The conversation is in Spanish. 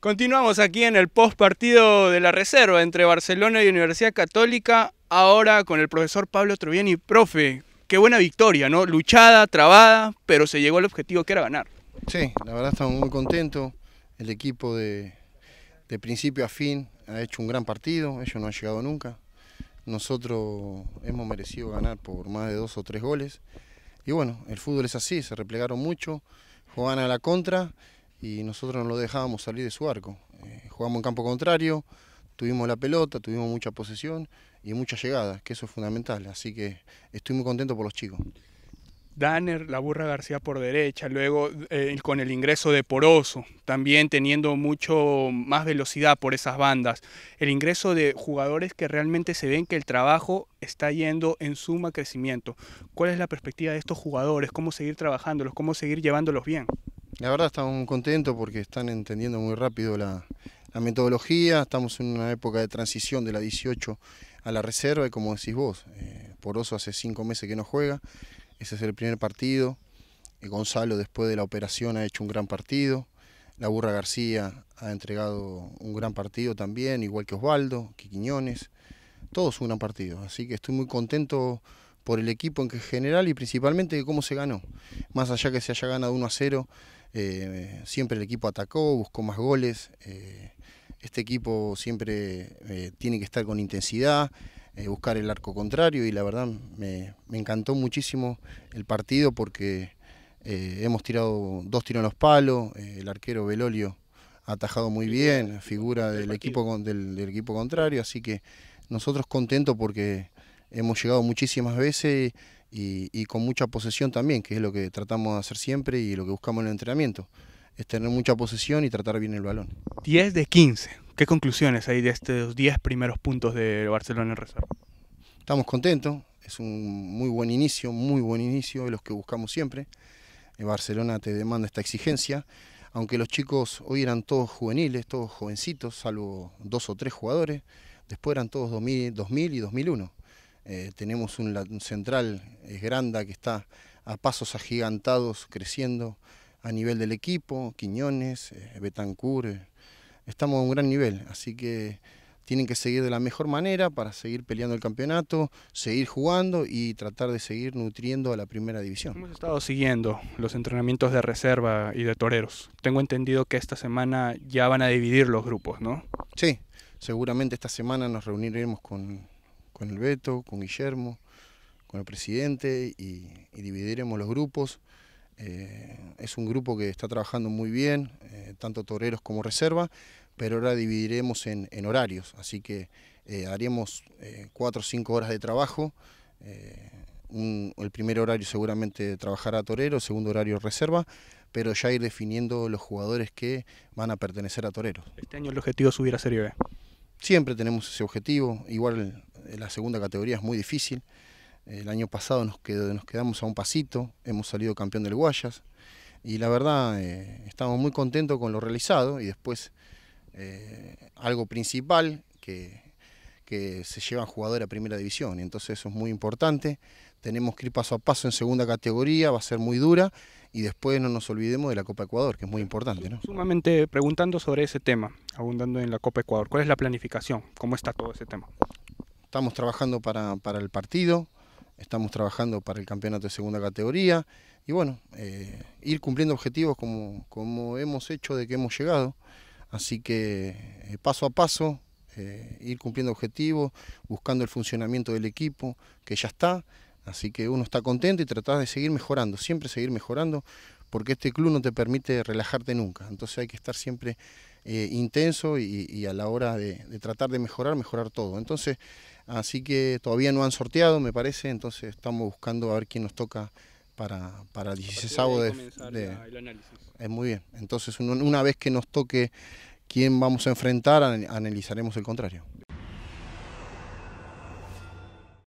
Continuamos aquí en el post partido de la reserva entre Barcelona y Universidad Católica, ahora con el profesor Pablo Troviani. Profe, qué buena victoria, ¿no? Luchada, trabada, pero se llegó al objetivo que era ganar. Sí, la verdad estamos muy contentos. El equipo de, principio a fin ha hecho un gran partido, ellos no han llegado nunca. Nosotros hemos merecido ganar por más de dos o tres goles. Y bueno, el fútbol es así, se replegaron mucho, Jugaban a la contra y nosotros no lo dejábamos salir de su arco. Eh, jugamos en campo contrario, tuvimos la pelota, tuvimos mucha posesión y muchas llegadas, que eso es fundamental. Así que estoy muy contento por los chicos. Danner, la burra García por derecha, luego eh, con el ingreso de Poroso, también teniendo mucho más velocidad por esas bandas. El ingreso de jugadores que realmente se ven que el trabajo está yendo en suma crecimiento. ¿Cuál es la perspectiva de estos jugadores? ¿Cómo seguir trabajándolos? ¿Cómo seguir llevándolos bien? La verdad estamos muy contentos porque están entendiendo muy rápido la, metodología, estamos en una época de transición de la 18 a la reserva y como decís vos, eh, Poroso hace cinco meses que no juega, ese es el primer partido, eh, Gonzalo después de la operación ha hecho un gran partido, la Burra García ha entregado un gran partido también, igual que Osvaldo, Quiquiñones. todos un gran partido, así que estoy muy contento por el equipo en general y principalmente de cómo se ganó, más allá que se haya ganado 1 a 0 eh, siempre el equipo atacó, buscó más goles. Eh, este equipo siempre eh, tiene que estar con intensidad, buscar el arco contrario y la verdad me, encantó muchísimo el partido porque hemos tirado dos tiros en los palos, el arquero Belolio ha atajado muy bien, figura del equipo, del equipo contrario, así que nosotros contentos porque hemos llegado muchísimas veces y, con mucha posesión también, que es lo que tratamos de hacer siempre y lo que buscamos en el entrenamiento, es tener mucha posesión y tratar bien el balón. 10 de 15, ¿qué conclusiones hay de estos 10 primeros puntos de Barcelona en reserva? Estamos contentos, es un muy buen inicio, muy buen inicio, de los que buscamos siempre. El eh, Barcelona te demanda esta exigencia, aunque los chicos hoy eran todos juveniles, todos jovencitos, salvo dos o tres jugadores, después eran todos 2000, 2000 y 2001 eh, tenemos un, central, es eh, que está a pasos agigantados creciendo a nivel del equipo, Quiñones, eh, Betancourt, estamos a un gran nivel, así que tienen que seguir de la mejor manera para seguir peleando el campeonato, seguir jugando y tratar de seguir nutriendo a la primera división. Hemos estado siguiendo los entrenamientos de reserva y de toreros. Tengo entendido que esta semana ya van a dividir los grupos, ¿no? Sí, seguramente esta semana nos reuniremos con con el Beto, con Guillermo, con el presidente y, dividiremos los grupos. Eh, es un grupo que está trabajando muy bien, eh, tanto toreros como reserva, pero ahora dividiremos en, horarios, así que eh, haremos 4 eh, o 5 horas de trabajo. el primer horario seguramente trabajará torero, segundo horario reserva, pero ya ir definiendo los jugadores que van a pertenecer a toreros. ¿Este año el objetivo es subir a Serie B? Siempre tenemos ese objetivo, igual eh, la segunda categoría es muy difícil. El año pasado nos, quedamos a un pasito, hemos salido campeón del Guayas y la verdad eh, estamos muy contentos con lo realizado y después eh, algo principal que, que se llevan jugador a primera división entonces eso es muy importante. Tenemos que ir paso a paso en segunda categoría, va a ser muy dura y después no nos olvidemos de la Copa Ecuador, que es muy importante. Sumamente preguntando sobre ese tema, abundando en la Copa Ecuador, ¿cuál es la planificación? ¿Cómo está todo ese tema? Estamos trabajando para, el partido, estamos trabajando para el campeonato de segunda categoría y bueno, eh, ir cumpliendo objetivos como, como hemos hecho de que hemos llegado. Así que eh, paso a paso, eh, ir cumpliendo objetivos, buscando el funcionamiento del equipo, que ya está. Así que uno está contento y tratar de seguir mejorando, siempre seguir mejorando, porque este club no te permite relajarte nunca. Entonces hay que estar siempre eh, intenso y, a la hora de, tratar de mejorar, mejorar todo. Entonces, así que todavía no han sorteado, me parece, entonces estamos buscando a ver quién nos toca para, para el 16 de, de eh, muy bien, entonces una vez que nos toque quién vamos a enfrentar, analizaremos el contrario.